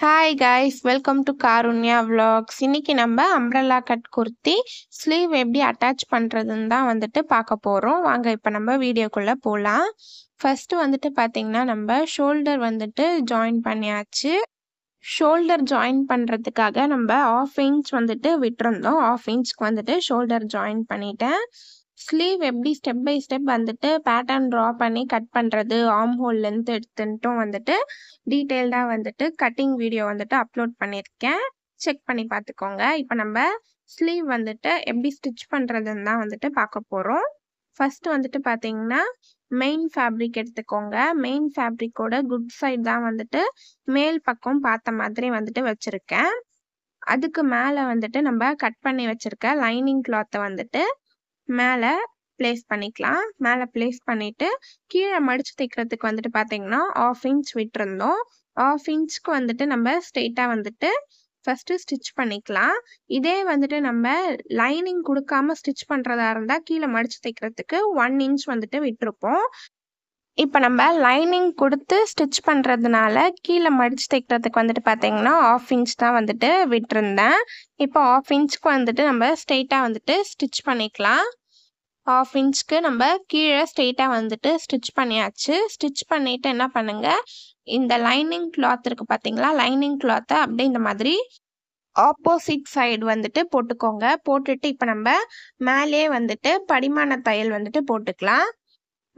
hi guys welcome to Karunya vlogs இன்னைக்கு நம்ம umbrella cut kurti sleeve எப்படி அட்டாச் பண்ணுறதுன்னு தான் வந்துட்டு பார்க்க போகிறோம் வாங்க இப்போ நம்ம வீடியோக்குள்ளே போகலாம் ஃபஸ்ட்டு வந்துட்டு பார்த்தீங்கன்னா நம்ம ஷோல்டர் வந்துட்டு ஜாயின் பண்ணியாச்சு ஷோல்டர் ஜாயின் பண்ணுறதுக்காக நம்ம ஆஃப் இன்ச் வந்துட்டு விட்டுருந்தோம் ஆஃப் இன்ச்க்கு வந்துட்டு ஷோல்டர் ஜாயின் பண்ணிட்டேன் ஸ்லீவ் எப்படி ஸ்டெப் பை ஸ்டெப் வந்துட்டு பேட்டர்ன் ட்ரா பண்ணி கட் பண்ணுறது ஆம் லென்த் எடுத்துன்ட்டும் வந்துட்டு டீட்டெயில்டாக வந்துட்டு கட்டிங் வீடியோ வந்துட்டு அப்லோட் பண்ணியிருக்கேன் செக் பண்ணி பார்த்துக்கோங்க இப்போ நம்ம ஸ்லீவ் வந்துட்டு எப்படி ஸ்டிச் பண்ணுறதுன்னு தான் வந்துட்டு பார்க்க போகிறோம் ஃபஸ்ட்டு வந்துட்டு பார்த்தீங்கன்னா மெயின் ஃபேப்ரிக் எடுத்துக்கோங்க மெயின் ஃபேப்ரிக்கோட குட் சைட் தான் வந்துட்டு மேல் பக்கம் பார்த்த மாதிரி வந்துட்டு வச்சுருக்கேன் அதுக்கு மேலே வந்துட்டு நம்ம கட் பண்ணி வச்சுருக்க லைனிங் கிளாத்தை வந்துட்டு மேலே பிளேஸ் பண்ணிக்கலாம் மேலே பிளேஸ் பண்ணிவிட்டு கீழே மடித்து தைக்கிறதுக்கு வந்துட்டு பார்த்தீங்கன்னா ஆஃப் இன்ச் விட்டுருந்தோம் ஆஃப் இன்ச்சுக்கு வந்துட்டு நம்ம ஸ்ட்ரெயிட்டாக வந்துட்டு ஃபஸ்ட்டு ஸ்டிச் பண்ணிக்கலாம் இதே வந்துட்டு நம்ம லைனிங் கொடுக்காம ஸ்டிச் பண்ணுறதா இருந்தால் கீழே மடித்து தைக்கிறதுக்கு ஒன் இன்ச் வந்துட்டு விட்டுருப்போம் இப்போ நம்ம லைனிங் கொடுத்து ஸ்டிச் பண்ணுறதுனால கீழே மடித்து தைக்கிறதுக்கு வந்துட்டு பார்த்தீங்கன்னா ஆஃப் இன்ச் தான் வந்துட்டு விட்டுருந்தேன் இப்போ ஆஃப் இன்ச்சுக்கு வந்துட்டு நம்ம ஸ்ட்ரெயிட்டாக வந்துட்டு ஸ்டிச் பண்ணிக்கலாம் ஆஃப் இன்ச்சுக்கு நம்ம கீழே ஸ்ட்ரெயிட்டாக வந்துட்டு ஸ்டிச் பண்ணியாச்சு ஸ்டிச் பண்ணிவிட்டு என்ன பண்ணுங்கள் இந்த லைனிங் கிளாத் இருக்குது பார்த்தீங்களா லைனிங் கிளாத்தை அப்படியே இந்த மாதிரி ஆப்போசிட் சைடு வந்துட்டு போட்டுக்கோங்க போட்டுட்டு இப்போ நம்ம மேலே வந்துட்டு படிமான தையல் வந்துட்டு போட்டுக்கலாம்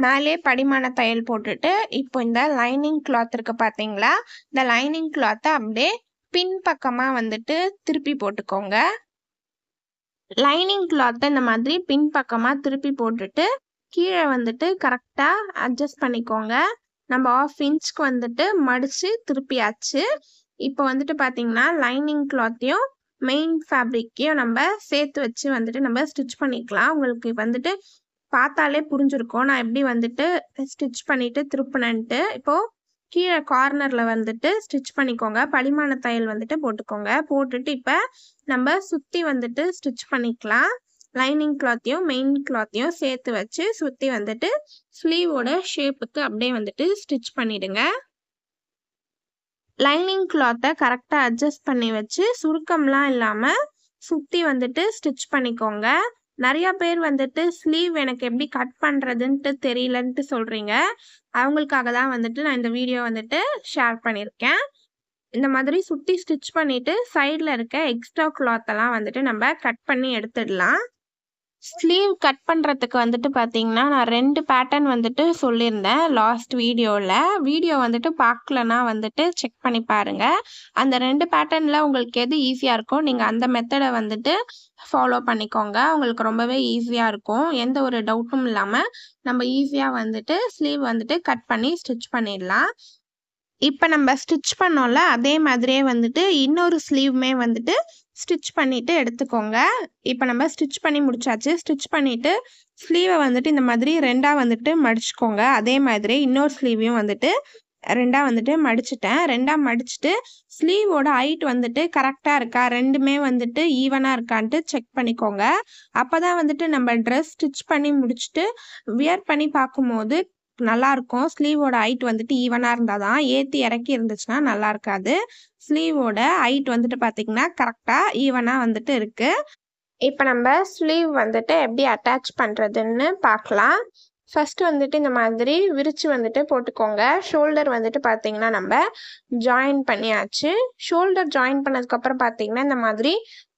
மேலே படிமான தையல் போட்டுட்டு இப்போ இந்த லைனிங் கிளாத் இருக்கு பார்த்தீங்களா இந்த லைனிங் கிளாத்தை அப்படியே பின் பக்கமாக வந்துட்டு திருப்பி போட்டுக்கோங்க லைனிங் கிளாத்தை இந்த மாதிரி பின் பக்கமாக திருப்பி போட்டுட்டு கீழே வந்துட்டு கரெக்டாக அட்ஜஸ்ட் பண்ணிக்கோங்க நம்ம ஆஃப் இன்ச்க்கு வந்துட்டு மடித்து திருப்பியாச்சு இப்போ வந்துட்டு பார்த்தீங்கன்னா லைனிங் கிளாத்தையும் மெயின் ஃபேப்ரிக்கையும் நம்ம சேர்த்து வச்சு வந்துட்டு நம்ம ஸ்டிச் பண்ணிக்கலாம் உங்களுக்கு வந்துட்டு பார்த்தாலே புரிஞ்சிருக்கும் நான் எப்படி வந்துட்டு ஸ்டிச் பண்ணிவிட்டு திருப்பினன்ட்டு இப்போது கீழே கார்னரில் வந்துட்டு ஸ்டிச் பண்ணிக்கோங்க பளிமான தையல் வந்துட்டு போட்டுக்கோங்க போட்டுட்டு இப்போ நம்ம சுற்றி வந்துட்டு ஸ்டிச் பண்ணிக்கலாம் லைனிங் கிளாத்தையும் மெயின் கிளாத்தையும் சேர்த்து வச்சு சுற்றி வந்துட்டு ஸ்லீவோட ஷேப்புக்கு அப்படியே வந்துட்டு ஸ்டிச் பண்ணிடுங்க லைனிங் கிளாத்தை கரெக்டாக அட்ஜஸ்ட் பண்ணி வச்சு சுருக்கம்லாம் இல்லாமல் சுற்றி வந்துட்டு ஸ்டிச் பண்ணிக்கோங்க நிறையா பேர் வந்துட்டு ஸ்லீவ் எனக்கு எப்படி கட் பண்ணுறதுன்ட்டு தெரியலன்ட்டு சொல்கிறீங்க அவங்களுக்காக தான் வந்துட்டு நான் இந்த வீடியோ வந்துட்டு ஷேர் பண்ணியிருக்கேன் இந்த மாதிரி சுற்றி ஸ்டிச் பண்ணிவிட்டு சைடில் இருக்க எக்ஸ்ட்ரா கிளாத்தெல்லாம் வந்துட்டு நம்ம கட் பண்ணி எடுத்துடலாம் ஸ்லீவ் கட் பண்ணுறதுக்கு வந்துட்டு பார்த்தீங்கன்னா நான் ரெண்டு பேட்டர்ன் வந்துட்டு சொல்லியிருந்தேன் லாஸ்ட் வீடியோவில் வீடியோ வந்துட்டு பார்க்கலனா வந்துட்டு செக் பண்ணி பாருங்கள் அந்த ரெண்டு பேட்டர்னில் உங்களுக்கு எது ஈஸியாக இருக்கோ நீங்கள் அந்த மெத்தடை வந்துட்டு ஃபாலோ பண்ணிக்கோங்க உங்களுக்கு ரொம்பவே ஈஸியாக இருக்கும் எந்த ஒரு டவுட்டும் இல்லாமல் நம்ம ஈஸியாக வந்துட்டு ஸ்லீவ் வந்துட்டு கட் பண்ணி ஸ்டிச் பண்ணிடலாம் இப்போ நம்ம ஸ்டிச் பண்ணோம்ல அதே மாதிரியே வந்துட்டு இன்னொரு ஸ்லீவுமே வந்துட்டு ஸ்டிச் பண்ணிவிட்டு எடுத்துக்கோங்க இப்போ நம்ம ஸ்டிச் பண்ணி முடிச்சாச்சு ஸ்டிச் பண்ணிவிட்டு ஸ்லீவை வந்துட்டு இந்த மாதிரி ரெண்டாக வந்துட்டு மடிச்சுக்கோங்க அதே மாதிரி இன்னொரு ஸ்லீவையும் வந்துட்டு ரெண்டாக வந்துட்டு மடிச்சிட்டேன் ரெண்டாக மடிச்சுட்டு ஸ்லீவோட ஹைட் வந்துட்டு கரெக்டாக இருக்கா ரெண்டுமே வந்துட்டு ஈவனாக இருக்கான்ட்டு செக் பண்ணிக்கோங்க அப்போ தான் வந்துட்டு நம்ம ட்ரெஸ் ஸ்டிச் பண்ணி முடிச்சுட்டு வியர் பண்ணி பார்க்கும்போது நல்லாயிருக்கும் ஸ்லீவோட ஹைட் வந்துட்டு ஈவனாக இருந்தால் தான் ஏற்றி இறக்கி இருந்துச்சுன்னா நல்லா இருக்காது ஸ்லீவோட ஹைட் வந்துட்டு பார்த்திங்கன்னா கரெக்டாக ஈவனாக வந்துட்டு இருக்குது இப்போ நம்ம ஸ்லீவ் வந்துட்டு எப்படி அட்டாச் பண்ணுறதுன்னு பார்க்கலாம் ஃபஸ்ட்டு வந்துட்டு இந்த மாதிரி விரிச்சு வந்துட்டு போட்டுக்கோங்க ஷோல்டர் வந்துட்டு பார்த்திங்கன்னா நம்ம ஜாயின் பண்ணியாச்சு ஷோல்டர் ஜாயின் பண்ணதுக்கப்புறம் பார்த்திங்கன்னா இந்த மாதிரி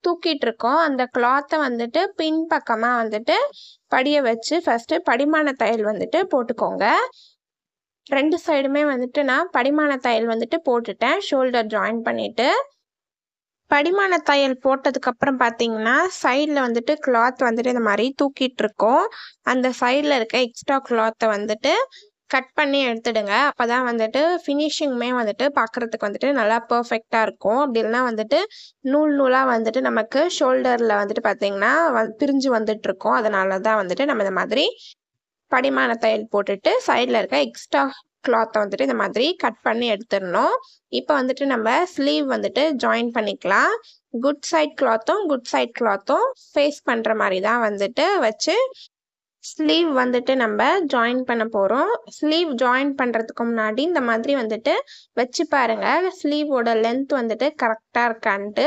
தூக்கிட்டு இருக்கோம் அந்த கிளாத்தை வந்துட்டு பின்பக்கமாக வந்துட்டு படிய வச்சு ஃபஸ்ட்டு படிமான தையல் வந்துட்டு போட்டுக்கோங்க ரெண்டு சைடுமே வந்துட்டு நான் படிமான தையல் வந்துட்டு போட்டுட்டேன் ஷோல்டர் ஜாயின் பண்ணிவிட்டு படிமான தையல் போட்டதுக்கப்புறம் பார்த்தீங்கன்னா சைடில் வந்துட்டு கிளாத் வந்துட்டு இந்த மாதிரி தூக்கிட்டு இருக்கோம் அந்த சைடில் இருக்க எக்ஸ்ட்ரா கிளாத்தை வந்துட்டு கட் பண்ணி எடுத்துடுங்க அப்போ தான் வந்துட்டு ஃபினிஷிங்குமே வந்துட்டு பார்க்குறதுக்கு வந்துட்டு நல்லா பர்ஃபெக்டாக இருக்கும் அப்படி இல்லைனா வந்துட்டு நூல் நூலாக வந்துட்டு நமக்கு ஷோல்டரில் வந்துட்டு பார்த்தீங்கன்னா பிரிஞ்சு வந்துட்டுருக்கோம் அதனால தான் வந்துட்டு நம்ம இந்த மாதிரி படிமான தையல் போட்டுட்டு சைடில் இருக்க எக்ஸ்ட்ரா கிளாத்தை வந்துட்டு இந்த மாதிரி கட் பண்ணி எடுத்துடணும் இப்போ வந்துட்டு நம்ம ஸ்லீவ் வந்துட்டு ஜாயின் பண்ணிக்கலாம் குட் சைட் கிளாத்தும் குட் சைட் கிளாத்தும் ஃபேஸ் பண்ணுற மாதிரி தான் வந்துட்டு வச்சு ஸ்லீவ் வந்துட்டு நம்ம ஜாயின் பண்ண போகிறோம் ஸ்லீவ் ஜாயின் பண்ணுறதுக்கு முன்னாடி இந்த மாதிரி வந்துட்டு வச்சு பாருங்கள் ஸ்லீவோட லென்த் வந்துட்டு கரெக்டாக இருக்கான்ட்டு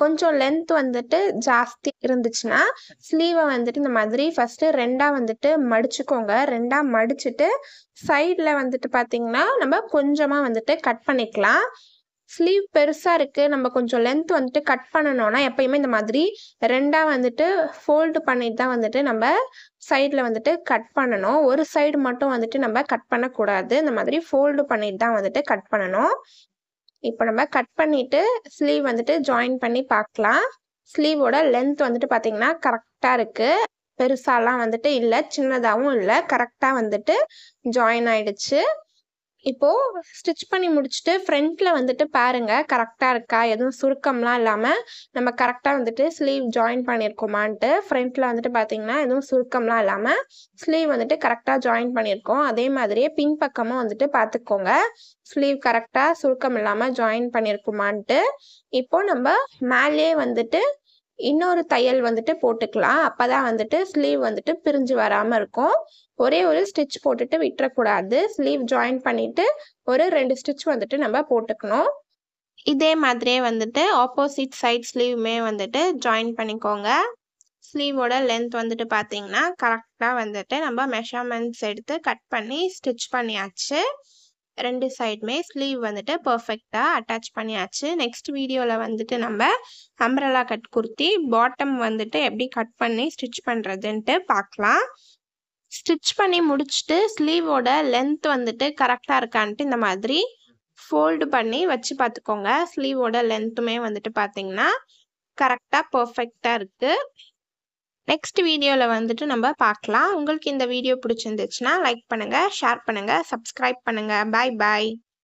கொஞ்சம் லென்த் வந்துட்டு ஜாஸ்தி இருந்துச்சுன்னா ஸ்லீவை வந்துட்டு இந்த மாதிரி ஃபஸ்ட்டு ரெண்டாக வந்துட்டு மடிச்சுக்கோங்க ரெண்டாக மடிச்சுட்டு சைடில் வந்துட்டு பார்த்தீங்கன்னா நம்ம கொஞ்சமாக வந்துட்டு கட் பண்ணிக்கலாம் ஸ்லீவ் பெருசாக இருக்குது நம்ம கொஞ்சம் லென்த் வந்துட்டு கட் பண்ணணும்னா எப்பயுமே இந்த மாதிரி ரெண்டாக வந்துட்டு ஃபோல்டு பண்ணிட்டு தான் வந்துட்டு நம்ம சைடில் வந்துட்டு கட் பண்ணணும் ஒரு சைடு மட்டும் வந்துட்டு நம்ம கட் பண்ணக்கூடாது இந்த மாதிரி ஃபோல்டு பண்ணிட்டு தான் வந்துட்டு கட் பண்ணணும் இப்போ நம்ம கட் பண்ணிவிட்டு ஸ்லீவ் வந்துட்டு ஜாயின் பண்ணி பார்க்கலாம் ஸ்லீவோட லென்த் வந்துட்டு பார்த்தீங்கன்னா கரெக்டாக இருக்குது பெருசாலாம் வந்துட்டு இல்லை சின்னதாகவும் இல்லை கரெக்டாக வந்துட்டு ஜாயின் ஆயிடுச்சு இப்போது ஸ்டிச் பண்ணி முடிச்சுட்டு ஃப்ரண்ட்டில் வந்துட்டு பாருங்கள் கரெக்டாக இருக்கா எதுவும் சுருக்கம்லாம் இல்லாமல் நம்ம கரெக்டாக வந்துட்டு ஸ்லீவ் ஜாயின் பண்ணியிருக்கோமான்ட்டு ஃப்ரண்ட்டில் வந்துட்டு பார்த்தீங்கன்னா எதுவும் சுருக்கம்லாம் இல்லாமல் ஸ்லீவ் வந்துட்டு கரெக்டாக ஜாயின் பண்ணியிருக்கோம் அதே மாதிரியே பின் பக்கமும் வந்துட்டு பார்த்துக்கோங்க ஸ்லீவ் கரெக்டாக சுருக்கம் இல்லாமல் ஜாயின் பண்ணியிருக்குமான்ட்டு இப்போது நம்ம மேலேயே வந்துட்டு இன்னொரு தையல் வந்துட்டு போட்டுக்கலாம் அப்போ தான் வந்துட்டு ஸ்லீவ் வந்துட்டு பிரிஞ்சு வராமல் இருக்கும் ஒரே ஒரு ஸ்டிச் போட்டுட்டு விட்டுறக்கூடாது ஸ்லீவ் ஜாயின் பண்ணிவிட்டு ஒரு ரெண்டு ஸ்டிச் வந்துட்டு நம்ம போட்டுக்கணும் இதே மாதிரியே வந்துட்டு ஆப்போசிட் சைட் ஸ்லீவுமே வந்துட்டு ஜாயின் பண்ணிக்கோங்க ஸ்லீவோட லென்த் வந்துட்டு பார்த்தீங்கன்னா கரெக்டாக வந்துட்டு நம்ம மெஷர்மெண்ட்ஸ் எடுத்து கட் பண்ணி ஸ்டிச் பண்ணியாச்சு ரெண்டு சைடுமே ஸ்லீவ் வந்துட்டு பர்ஃபெக்டாக அட்டாச் பண்ணியாச்சு நெக்ஸ்ட் வீடியோவில் வந்துட்டு நம்ம அம்ரலா கட் குர்த்தி பாட்டம் வந்துட்டு எப்படி கட் பண்ணி ஸ்டிச் பண்ணுறதுன்ட்டு பார்க்கலாம் ஸ்டிச் பண்ணி முடிச்சுட்டு ஸ்லீவோட லென்த் வந்துட்டு கரெக்டாக இருக்கான்ட்டு இந்த மாதிரி ஃபோல்டு பண்ணி வச்சு பார்த்துக்கோங்க ஸ்லீவோட லென்த்துமே வந்துட்டு பார்த்தீங்கன்னா கரெக்டாக பர்ஃபெக்டாக இருக்குது நெக்ஸ்ட் வீடியோவில் வந்துட்டு நம்ம பார்க்கலாம் உங்களுக்கு இந்த வீடியோ பிடிச்சிருந்துச்சுன்னா லைக் பண்ணுங்கள் ஷேர் பண்ணுங்கள் சப்ஸ்கிரைப் பண்ணுங்கள் பாய் பாய்